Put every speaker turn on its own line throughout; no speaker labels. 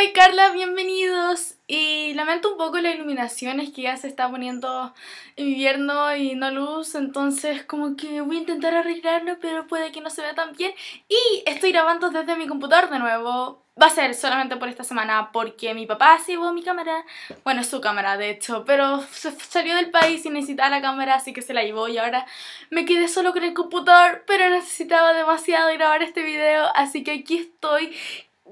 ¡Hola Carla, bienvenidos. Y lamento un poco la iluminación, es que ya se está poniendo invierno y no luz, entonces como que voy a intentar arreglarlo, pero puede que no se vea tan bien. Y estoy grabando desde mi computador de nuevo. Va a ser solamente por esta semana porque mi papá se llevó mi cámara, bueno, su cámara de hecho, pero salió del país y necesitaba la cámara, así que se la llevó y ahora me quedé solo con el computador, pero necesitaba demasiado grabar este video, así que aquí estoy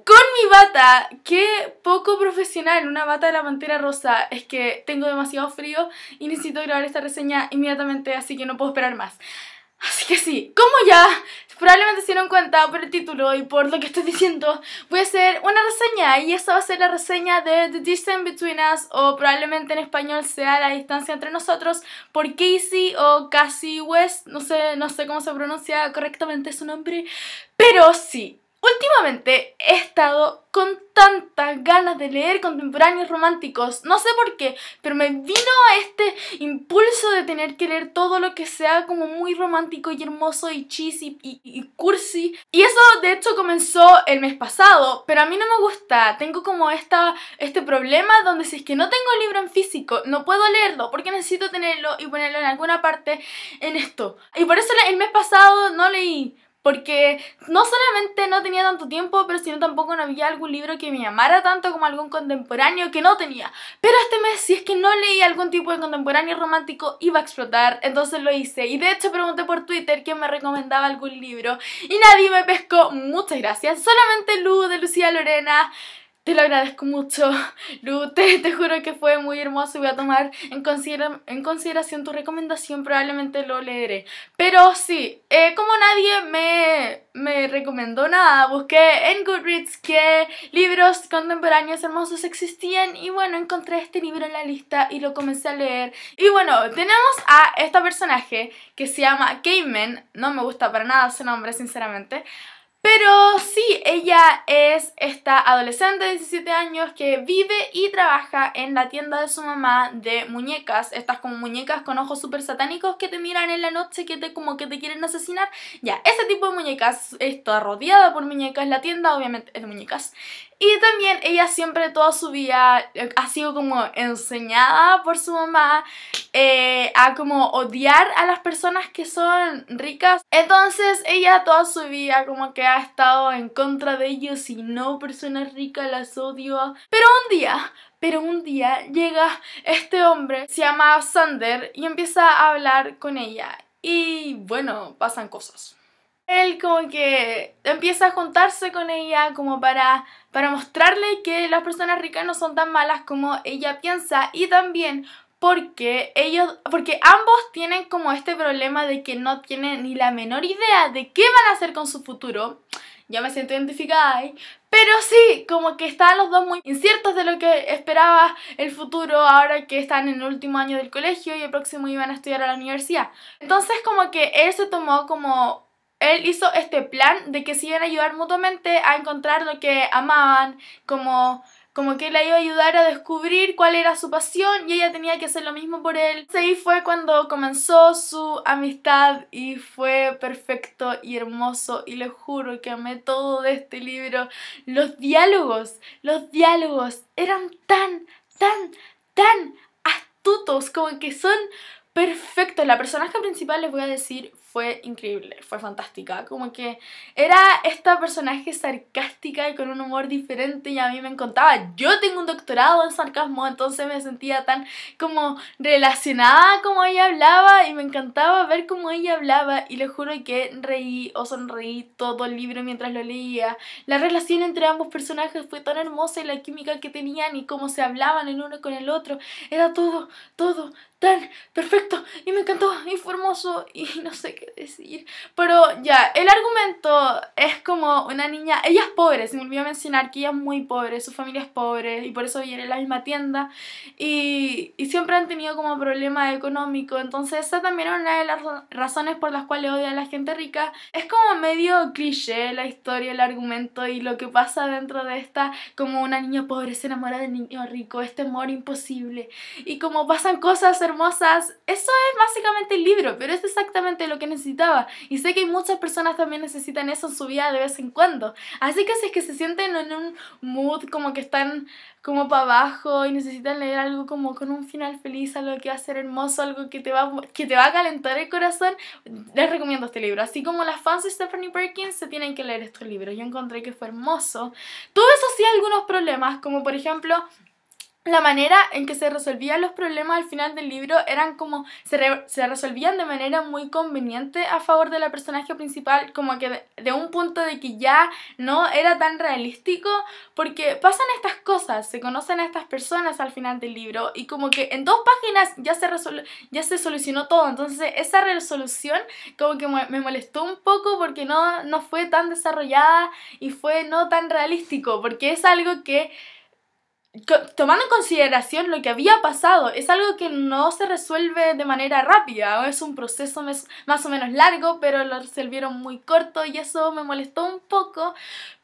con mi bata. Qué poco profesional, una bata de la pantera rosa. Es que tengo demasiado frío y necesito grabar esta reseña inmediatamente, así que no puedo esperar más. Así que sí, como ya probablemente se dieron cuenta por el título y por lo que estoy diciendo, voy a hacer una reseña y esa va a ser la reseña de The Distance Between Us o probablemente en español sea La Distancia Entre Nosotros por Casey o Cassie West, no sé, no sé cómo se pronuncia correctamente su nombre, pero sí, Últimamente he estado con tantas ganas de leer contemporáneos románticos, no sé por qué, pero me vino este impulso de tener que leer todo lo que sea como muy romántico y hermoso y cheesy y, cursi. Y eso de hecho comenzó el mes pasado, pero a mí no me gusta, tengo como esta, este problema donde si es que no tengo el libro en físico, no puedo leerlo porque necesito tenerlo y ponerlo en alguna parte en esto. Y por eso el mes pasado no leí porque no solamente no tenía tanto tiempo, pero sino tampoco no había algún libro que me llamara tanto como algún contemporáneo que no tenía. Pero este mes, si es que no leí algún tipo de contemporáneo romántico, iba a explotar, entonces lo hice. Y de hecho pregunté por Twitter quién me recomendaba algún libro y nadie me pescó. Muchas gracias. Solamente Lu de Lucía Lorena. Te lo agradezco mucho, Lu. Te, juro que fue muy hermoso. Voy a tomar en, consideración tu recomendación. Probablemente lo leeré. Pero sí, eh, como nadie me, recomendó nada, busqué en Goodreads qué libros contemporáneos hermosos existían. Y bueno, encontré este libro en la lista y lo comencé a leer. Y bueno, tenemos a este personaje que se llama Cayman. No me gusta para nada su nombre, sinceramente. Pero sí, ella es esta adolescente de 17 años que vive y trabaja en la tienda de su mamá de muñecas, estas como muñecas con ojos súper satánicos que te miran en la noche, que te como que te quieren asesinar. Ya, ese tipo de muñecas está rodeada por muñecas, la tienda obviamente es de muñecas. Y también ella siempre toda su vida ha sido como enseñada por su mamá eh, a como odiar a las personas que son ricas. Entonces ella toda su vida como que ha estado en contra de ellos y no, personas ricas las odio. Pero un día, pero un día llega este hombre, se llama Sander, y empieza a hablar con ella. Y bueno, pasan cosas. Él como que empieza a juntarse con ella como para, para mostrarle que las personas ricas no son tan malas como ella piensa y también porque ellos porque ambos tienen como este problema de que no tienen ni la menor idea de qué van a hacer con su futuro. ya me siento identificada ahí, pero sí, como que están los dos muy inciertos de lo que esperaba el futuro ahora que están en el último año del colegio y el próximo iban a estudiar a la universidad. Entonces como que él se tomó como él hizo este plan de que se iban a ayudar mutuamente a encontrar lo que amaban, como como que la iba a ayudar a descubrir cuál era su pasión y ella tenía que hacer lo mismo por él. Pues ahí fue cuando comenzó su amistad y fue perfecto y hermoso y les juro que amé todo de este libro. Los diálogos, los diálogos eran tan, tan, tan astutos como que son perfectos. La personaje principal les voy a decir fue increíble, fue fantástica. Como que era esta personaje sarcástica y con un humor diferente y a mí me encantaba. Yo tengo un doctorado en sarcasmo, entonces me sentía tan como relacionada como ella hablaba y me encantaba ver cómo ella hablaba y le juro que reí o sonreí todo el libro mientras lo leía. La relación entre ambos personajes fue tan hermosa y la química que tenían y cómo se hablaban el uno con el otro. Era todo, todo, tan perfecto y me encantó y fue hermoso y no sé qué decir. Pero ya, el argumento es como una niña, ella es pobre, se me olvidó mencionar que ella es muy pobre, su familia es pobre y por eso viene en la misma tienda y, y siempre han tenido como problema económico, entonces esa también es una de las razones por las cuales odia a la gente rica. Es como medio cliché la historia, el argumento y lo que pasa dentro de esta, como una niña pobre se enamora del niño rico, este amor imposible y como pasan cosas hermosas, eso es básicamente el libro, pero es exactamente lo que necesitaba. Y sé que muchas personas también necesitan eso en su vida de vez en cuando. Así que si es que se sienten en un mood como que están como para abajo y necesitan leer algo como con un final feliz, algo que va a ser hermoso, algo que te va, que te va a calentar el corazón, les recomiendo este libro. Así como las fans de Stephanie Perkins se tienen que leer este libro, Yo encontré que fue hermoso. Todo eso sí algunos problemas, como por ejemplo la manera en que se resolvían los problemas al final del libro eran como se, resolvían de manera muy conveniente a favor de la personaje principal, como que de, un punto de que ya no era tan realístico, porque pasan estas cosas, se conocen a estas personas al final del libro y como que en dos páginas ya se, ya se solucionó todo, entonces esa resolución como que me, molestó un poco porque no, no fue tan desarrollada y fue no tan realístico, porque es algo que tomando en consideración lo que había pasado, es algo que no se resuelve de manera rápida, es un proceso más o menos largo, pero lo resolvieron muy corto y eso me molestó un poco,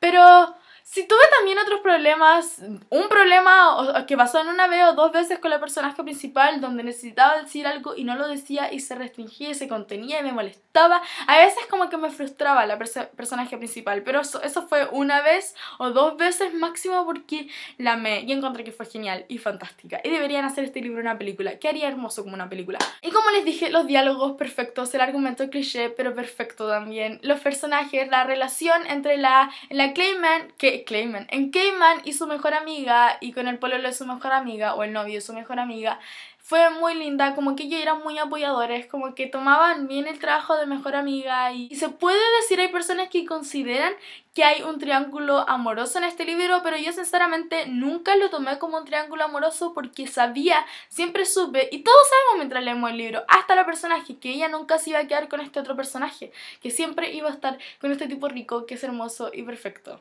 pero si tuve también otros problemas, un problema que pasó en una vez o dos veces con la personaje principal, donde necesitaba decir algo y no lo decía y se restringía y se contenía y me molestaba. A veces como que me frustraba la personaje principal, pero eso, eso, fue una vez o dos veces máximo porque la amé y encontré que fue genial y fantástica. Y deberían hacer este libro una película, que haría hermoso como una película. Y como les dije, los diálogos perfectos, el argumento cliché, pero perfecto también. Los personajes, la relación entre la, la Clayman, que Clayman. En Clayman y su mejor amiga, y con el pololo de su mejor amiga, o el novio de su mejor amiga, fue muy linda, como que ellos eran muy apoyadores, como que tomaban bien el trabajo de mejor amiga y, y se puede decir, hay personas que consideran que hay un triángulo amoroso en este libro, pero yo sinceramente nunca lo tomé como un triángulo amoroso porque sabía, siempre supe, y todos sabemos mientras leemos el libro, hasta la personaje, que ella nunca se iba a quedar con este otro personaje, que siempre iba a estar con este tipo rico, que es hermoso y perfecto.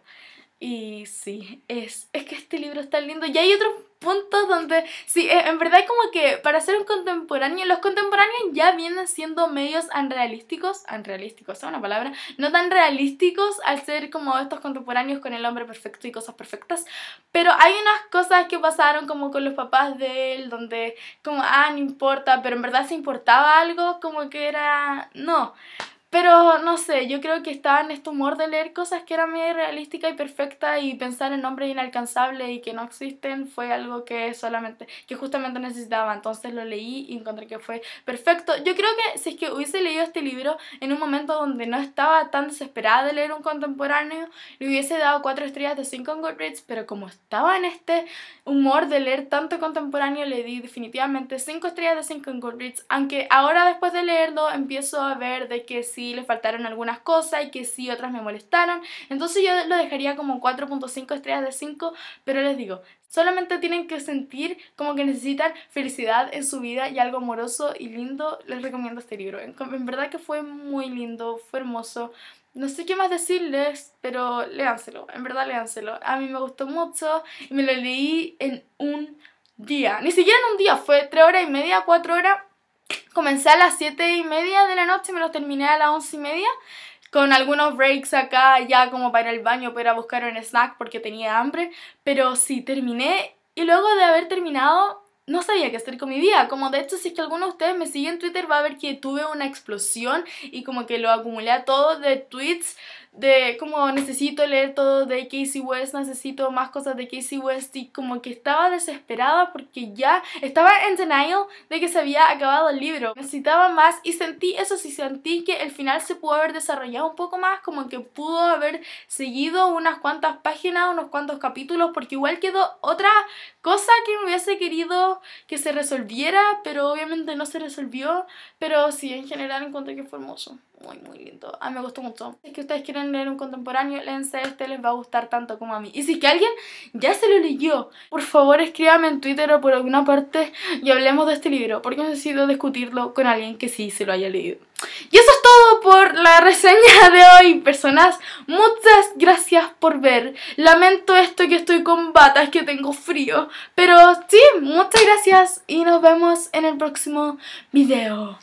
Y sí, es, es que este libro está lindo. Y hay otros puntos donde, sí, eh, en verdad como que para ser un contemporáneo, los contemporáneos ya vienen siendo medios anrealísticos, anrealísticos es una palabra, no tan realísticos al ser como estos contemporáneos con el hombre perfecto y cosas perfectas, pero hay unas cosas que pasaron como con los papás de él, donde como, ah, no importa, pero en verdad se importaba algo, como que era, no. Pero no sé, yo creo que estaba en este humor de leer cosas que eran medio irrealísticas y perfectas y pensar en nombres inalcanzables y que no existen fue algo que solamente, que justamente necesitaba. Entonces lo leí y encontré que fue perfecto. Yo creo que si es que hubiese leído este libro en un momento donde no estaba tan desesperada de leer un contemporáneo, le hubiese dado cuatro estrellas de 5 en Goodreads, pero como estaba en este humor de leer tanto contemporáneo, le di definitivamente 5 estrellas de 5 en Goodreads, aunque ahora después de leerlo empiezo a ver de que si sí le faltaron algunas cosas y que si otras me molestaron. Entonces yo lo dejaría como 4.5 estrellas de 5, pero les digo, solamente tienen que sentir como que necesitan felicidad en su vida y algo amoroso y lindo. Les recomiendo este libro. En, verdad que fue muy lindo, fue hermoso. No sé qué más decirles, pero léanselo, en verdad léanselo. A mí me gustó mucho y me lo leí en un día. Ni siquiera en un día, fue tres horas y media, cuatro horas comencé a las siete y media de la noche, me los terminé a las once y media con algunos breaks acá ya como para ir al baño, para buscar un snack porque tenía hambre, pero sí, terminé y luego de haber terminado no sabía qué hacer con mi vida. Como de hecho, si es que alguno de ustedes me sigue en Twitter, va a ver que tuve una explosión y como que lo acumulé todo de tweets de como necesito leer todo de Casey West, necesito más cosas de Casey West y como que estaba desesperada porque ya estaba en denial de que se había acabado el libro. Necesitaba más y sentí eso, sí sentí que el final se pudo haber desarrollado un poco más, como que pudo haber seguido unas cuantas páginas, unos cuantos capítulos porque igual quedó otra cosa hubiese querido que se resolviera, pero obviamente no se resolvió, pero sí, en general encuentro que fue hermoso muy, muy lindo. A mí me gustó mucho. Si es que ustedes quieren leer un contemporáneo, léense este, les va a gustar tanto como a mí. Y si es que alguien ya se lo leyó, por favor escríbame en Twitter o por alguna parte y hablemos de este libro, porque necesito discutirlo con alguien que sí se lo haya leído. Y eso es todo por la reseña de hoy, personas. Muchas gracias por ver. Lamento esto que estoy con batas, que tengo frío. Pero sí, muchas gracias y nos vemos en el próximo video.